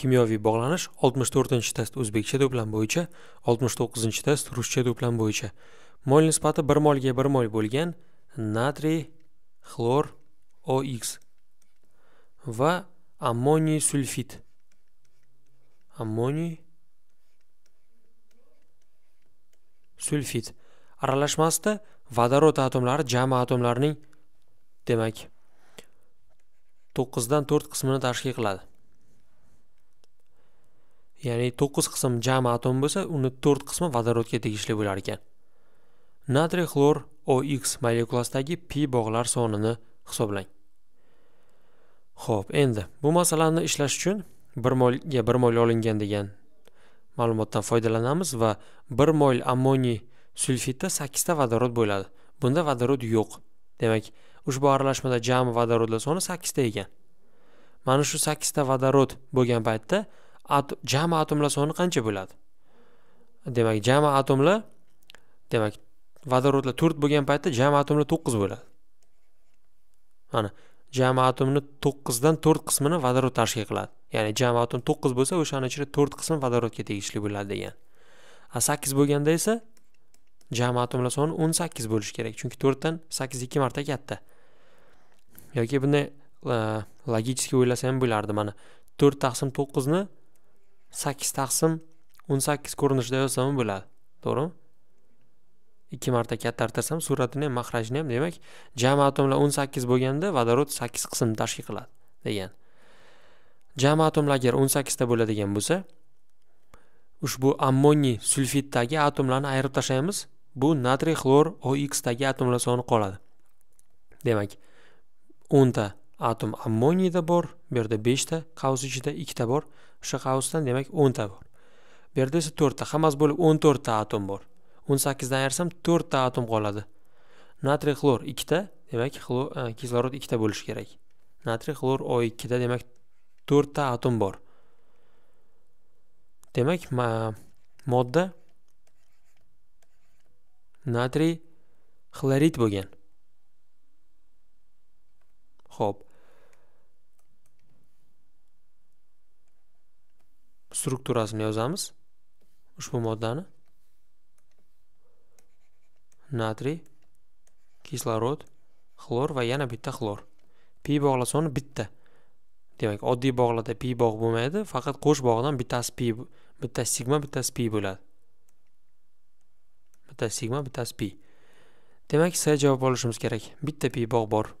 kimyoviy bog'lanish 64 test o'zbekcha to'plam bo'yicha 69 test ruscha to'plam bo'yicha mol nisbati 1 molga 1 mol bo'lgan natriy xlor ox va ammoniy sulfit ammoniy sulfit aralashmasida vodorod atomlari jami atomlarning demak 9 dan 4 qismini tashkil qiladi ya'ni to'qqiz qism jami atom bo'lsa uni to'rt qismi vodorodga tegishli bo'lar ekan natriy xlor ox molekulasidagi pi bog'lar sonini hisoblang ho'p endi bu masalani ishlash uchun bir molga bir mol olingan degan ma'lumotdan foydalanamiz va bir mol ammoniy sulfitda sakkizta vodorod bo'ladi bunda vodorod yo'q demak ushbu aralashmada jami vodorodlar soni sakkizta ekan mana shu sakkizta vodorod bo'lgan paytda jami atomlar soni qancha bo'ladi demak jami atomlar demak vodorodlar to'rt bo'lgan paytda jami atomlar to'qqiz bo'ladi mana jami atomni to'qqizdan to'rt qismini vodorod tashkil qiladi ya'ni jami atom to'qqiz bo'lsa o'shani ichida to'rt qismi vodorodga tegishli bo'ladi degan a sakkiz bo'lganda esa jami atomlar soni o'n sakkiz bo'lishi kerak chunki to'rtdan sakkiz ikki marta katta yoki bunday e, logicheskiy o'ylasa ham bo'lardi mana to'rt taqsim to'qqizni 8 taqsim 18 ko'rinishida yozsam bo'ladi to'g'rimi ikki marta kattartirsam suratini ham mahrajini ham demak jami atomlar 18 bo'lganda vodorod 8 qismni tashkil qiladi degan jami atomlar agar 18 ta bo'ladigan bo'lsa ushbu ammoniy sulfiddagi atomlarni ayirib tashlaymiz bu natriy xlor oxdagi atomlar soni qoladi demak o'nta atom ammoniyda bor bu yerda beshta qavs ichida ikkita bor o'sha qavsdan demak o'nta bor bu yerda esa to'rtta hammasi bo'lib o'n to'rtta atom bor o'n sakkizdan ayirsam to'rtta atom qoladi natriy xlor ikkita demak e, kislorod ikkita bo'lishi kerak natriy xlor o ikkida demak to'rtta atom bor demak modda natriy xlorid bo'lgan ho'p strukturasini yozamiz ushbu moddani natriy kislorod xlor va yana bitta xlor pi bog'la soni bitta demak oddiy bog'larda pi bog' bo'lmaydi faqat qo'sh bog'dan bittasi pi bittasi sigma bittasi pi bo'ladi bitta sigma bittasi pi demak c javob olishimiz kerak bitta pi bog' bor